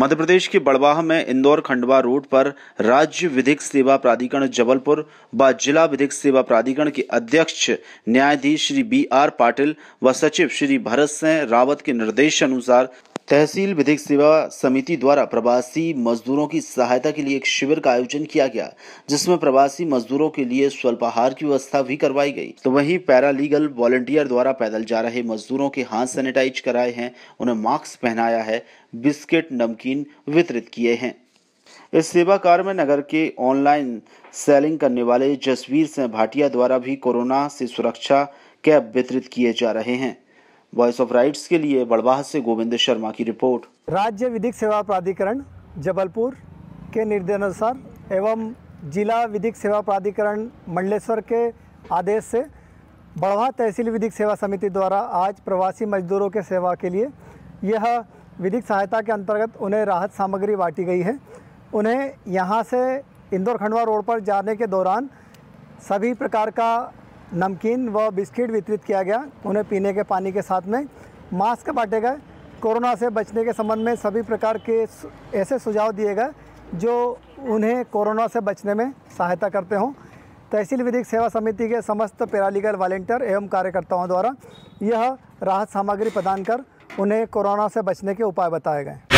मध्य प्रदेश के बड़वाह में इंदौर खंडवा रोड पर राज्य विधिक सेवा प्राधिकरण जबलपुर व जिला विधिक सेवा प्राधिकरण के अध्यक्ष न्यायाधीश श्री बी आर पाटिल व सचिव श्री भरत सिंह रावत के निर्देश अनुसार तहसील विधिक सेवा समिति द्वारा प्रवासी मजदूरों की सहायता के लिए एक शिविर का आयोजन किया गया जिसमें प्रवासी मजदूरों के लिए स्वल्पाहार की व्यवस्था भी करवाई गई तो वहीं पैरालीगल वॉलंटियर द्वारा पैदल जा रहे मजदूरों के हाथ सैनिटाइज कराए हैं उन्हें मास्क पहनाया है बिस्किट नमकीन वितरित किए हैं इस सेवा कार्य में नगर के ऑनलाइन सेलिंग करने वाले जसवीर सिंह भाटिया द्वारा भी कोरोना से सुरक्षा कैब वितरित किए जा रहे हैं वॉइस ऑफ राइट्स के लिए बड़वाह से गोविंद शर्मा की रिपोर्ट राज्य विधिक सेवा प्राधिकरण जबलपुर के निर्देशानुसार एवं जिला विधिक सेवा प्राधिकरण मंडलेश्वर के आदेश से बड़वा तहसील विधिक सेवा समिति द्वारा आज प्रवासी मजदूरों के सेवा के लिए यह विधिक सहायता के अंतर्गत उन्हें राहत सामग्री बांटी गई है उन्हें यहाँ से इंदौर खंडवा रोड पर जाने के दौरान सभी प्रकार का नमकीन व बिस्किट वितरित किया गया उन्हें पीने के पानी के साथ में मास्क बांटे गए कोरोना से बचने के संबंध में सभी प्रकार के ऐसे सुझाव दिए गए जो उन्हें कोरोना से बचने में सहायता करते हों तहसील विधिक सेवा समिति के समस्त पैरालीगल वॉलेंटियर एवं कार्यकर्ताओं द्वारा यह राहत सामग्री प्रदान कर उन्हें कोरोना से बचने के उपाय बताए गए